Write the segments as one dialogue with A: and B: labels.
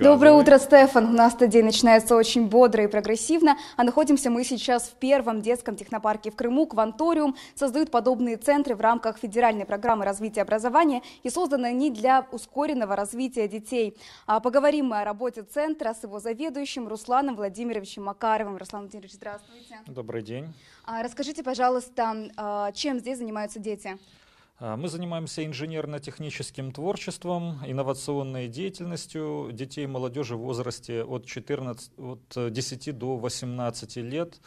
A: Доброе утро, Стефан. У нас этот день начинается очень бодро и прогрессивно, а находимся мы сейчас в первом детском технопарке в Крыму. Кванториум создают подобные центры в рамках федеральной программы развития образования и созданы они для ускоренного развития детей. А поговорим мы о работе центра с его заведующим Русланом Владимировичем Макаровым. Руслан Владимирович, здравствуйте. Добрый день. А расскажите, пожалуйста, а, чем здесь занимаются дети?
B: А, мы занимаемся инженерно-техническим творчеством, инновационной деятельностью детей и молодежи в возрасте от, 14, от 10 э, до 18 лет.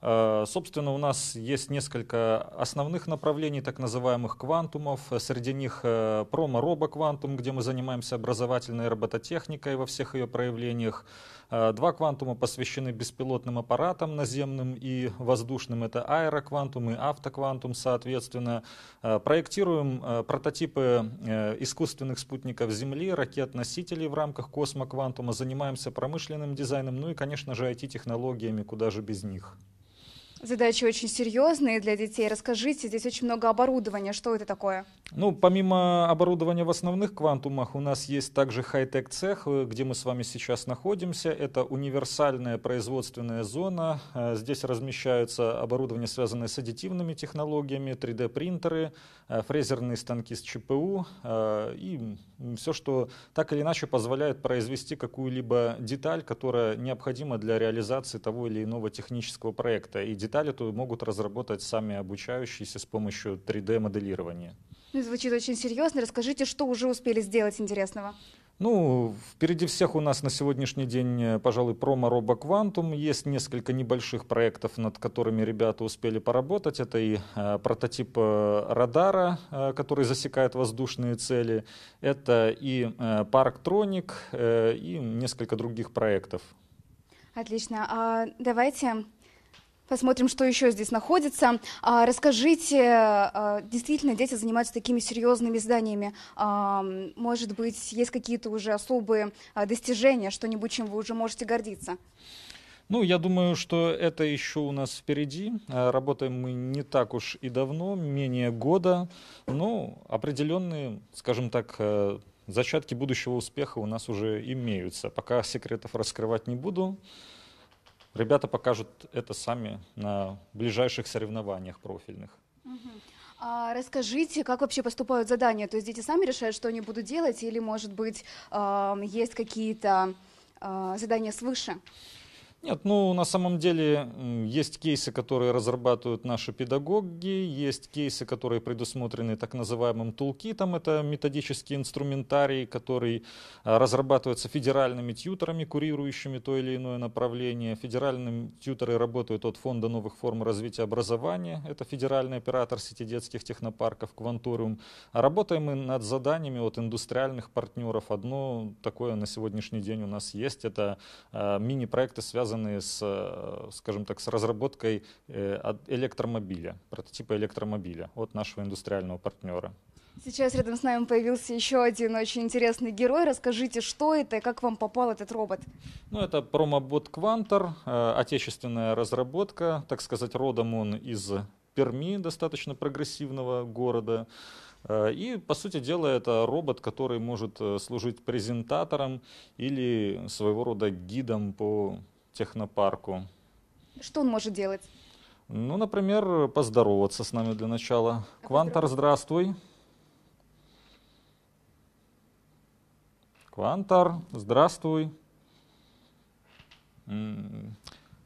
B: А, собственно, у нас есть несколько основных направлений, так называемых квантумов. Среди них э, промо-робо-квантум, где мы занимаемся образовательной робототехникой во всех ее проявлениях. Э, два квантума посвящены беспилотным аппаратам наземным и воздушным. Это аэроквантум и автоквантум, соответственно. Э, проектируем э, прототипы искусственных спутников Земли, ракет-носителей в рамках космоквантума. Занимаемся промышленным дизайном, ну и, конечно же, IT-технологиями, куда же без них.
A: Задачи очень серьезные для детей. Расскажите, здесь очень много оборудования. Что это такое?
B: Ну, помимо оборудования в основных квантумах, у нас есть также хай-тек цех, э, где мы с вами сейчас находимся. Это универсальная производственная зона. Э, здесь размещаются оборудование, связанное с аддитивными технологиями, 3D-принтеры, э, фрезерные станки с ЧПУ и все, что так или иначе позволяет произвести какую-либо деталь, которая необходима для реализации того или иного технического проекта. И детали эту могут разработать сами обучающиеся с помощью 3D-моделирования.
A: Ну, звучит очень серьезно. Расскажите, что уже успели сделать интересного?
B: Ну, впереди всех у нас на сегодняшний день, э, пожалуй, промо Роба Квантум. Есть несколько небольших проектов, над которыми ребята успели поработать. Это и э, прототип э, радара, э, который засекает воздушные цели. Это и э, парк Троник, э, и несколько других проектов.
A: Отлично. А давайте Посмотрим, что еще здесь находится. А, расскажите, а, действительно дети занимаются такими серьезными зданиями? А, может быть, есть какие-то уже особые достижения, что-нибудь, чем вы уже можете гордиться?
B: Ну, я думаю, что это еще у нас впереди. Работаем мы не так уж и давно, менее года. Но ну, определенные, скажем так, э, зачатки будущего успеха у нас уже имеются. Пока секретов раскрывать не буду. Ребята покажут это сами на ближайших соревнованиях профильных.
A: А расскажите, как вообще поступают задания? То есть дети сами решают, что они будут делать, или, может быть, есть какие-то а, задания свыше?
B: Нет, ну на самом деле есть кейсы, которые разрабатывают наши педагоги, есть кейсы, которые предусмотрены так называемым тулкитом, это методический инструментарий, который а, разрабатывается федеральными тьютерами, курирующими то или иное направление. Федеральные тьютеры работают от Фонда новых форм развития образования, это федеральный оператор сети детских технопарков «Квантуриум». А работаем мы над заданиями от индустриальных партнеров. Одно такое на сегодняшний день у нас есть, это а, мини-проекты, связанные связанные с, э, скажем так, с разработкой э, электромобиля, прототипа электромобиля от нашего индустриального партнера.
A: Сейчас рядом с нами появился еще один очень интересный герой. Расскажите, что это и как вам попал этот робот?
B: Ну, это промобот Квантор, э, отечественная разработка, так сказать, родом он из Перми, достаточно прогрессивного города. И, по сути дела, это робот, который может служить презентатором или своего рода гидом по технопарку.
A: Что он может делать?
B: Ну, например, поздороваться с нами для начала. А Квантор, здравствуй. Квантор, здравствуй. М-м-м.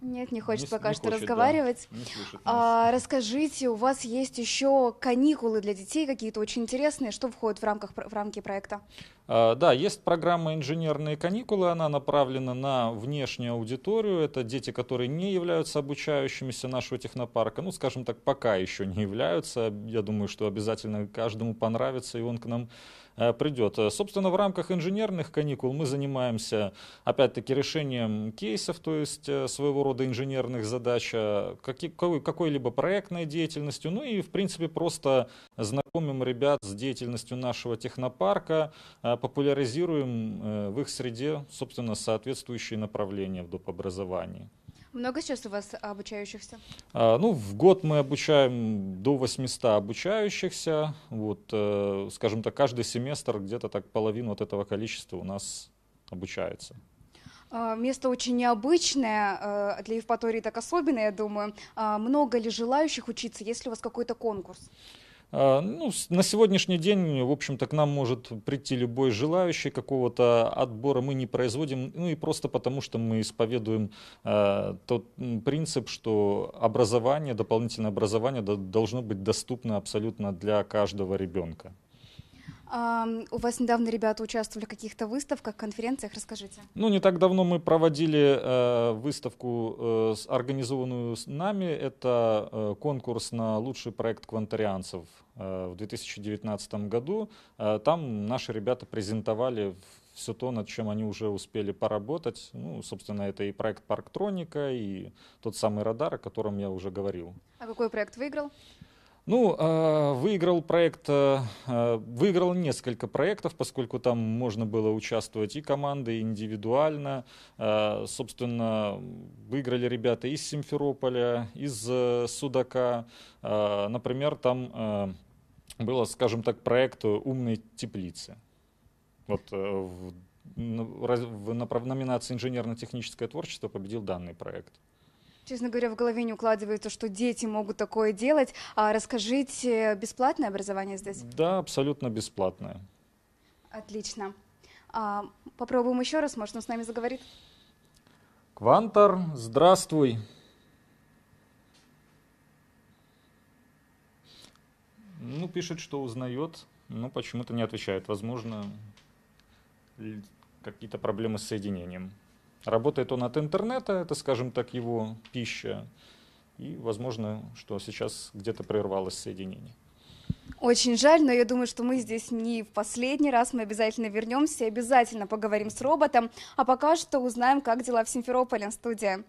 A: Нет, не хочет не, пока не что хочет, разговаривать. Да, не слышит А, расскажите, у вас есть еще каникулы для детей какие-то очень интересные, что входит в, рамках, в рамки проекта?
B: А, да, есть программа «Инженерные каникулы», она направлена на внешнюю аудиторию, это дети, которые не являются обучающимися нашего технопарка, ну, скажем так, пока еще не являются, я думаю, что обязательно каждому понравится, и он к нам э, придет. Собственно, в рамках инженерных каникул мы занимаемся, опять-таки, решением кейсов, то есть э, своего рода рода инженерных задач, а какой-либо проектной деятельностью, ну и, в принципе, просто знакомим ребят с деятельностью нашего технопарка, а популяризируем э, в их среде, собственно, соответствующие направления в доп. образовании.
A: Много сейчас у вас обучающихся?
B: А, ну, в год мы обучаем до 800 обучающихся. Вот, э, скажем так, каждый семестр где-то так половину от этого количества у нас обучается.
A: А, место очень необычное, э, для Евпатории так особенное, я думаю. А, много ли желающих учиться, есть ли у вас какой-то конкурс?
B: А, ну, на сегодняшний день, в общем-то, к нам может прийти любой желающий какого-то отбора. Мы не производим, ну и просто потому, что мы исповедуем э, тот принцип, что образование, дополнительное образование должно быть доступно абсолютно для каждого ребенка.
A: У вас недавно ребята участвовали в каких-то выставках, конференциях, расскажите.
B: Ну, не так давно мы проводили э, выставку, э, организованную с нами. Это э, конкурс на лучший проект квантарианцев в 2019 году. там наши ребята презентовали все то, над чем они уже успели поработать. Ну, собственно, это и проект Парктроника, и тот самый радар, о котором я уже говорил.
A: А какой проект выиграл?
B: Ну, а, выиграл проект, а, а, выиграл несколько проектов, поскольку там можно было участвовать и командой, и индивидуально. Собственно, выиграли ребята из Симферополя, из э, Судака. Например, там э, было, скажем так, проект умной теплицы». Вот э, ну, в номинации «Инженерно-техническое творчество» победил данный проект.
A: Честно говоря, в голове не укладывается, что дети могут такое делать. А расскажите, бесплатное образование здесь?
B: Да, абсолютно бесплатное.
A: Отлично. А, попробуем еще раз, может, он с нами заговорит.
B: Квантор, здравствуй. Ну, пишет, что узнает, но почему-то не отвечает. Возможно, какие-то проблемы с соединением. Работает он от интернета, это, скажем так, его пища. И, возможно, что сейчас где-то прервалось соединение.
A: Очень жаль, но я думаю, что мы здесь не в последний раз. Мы обязательно вернемся и обязательно поговорим с роботом. А пока что узнаем, как дела в Симферополе. Студия.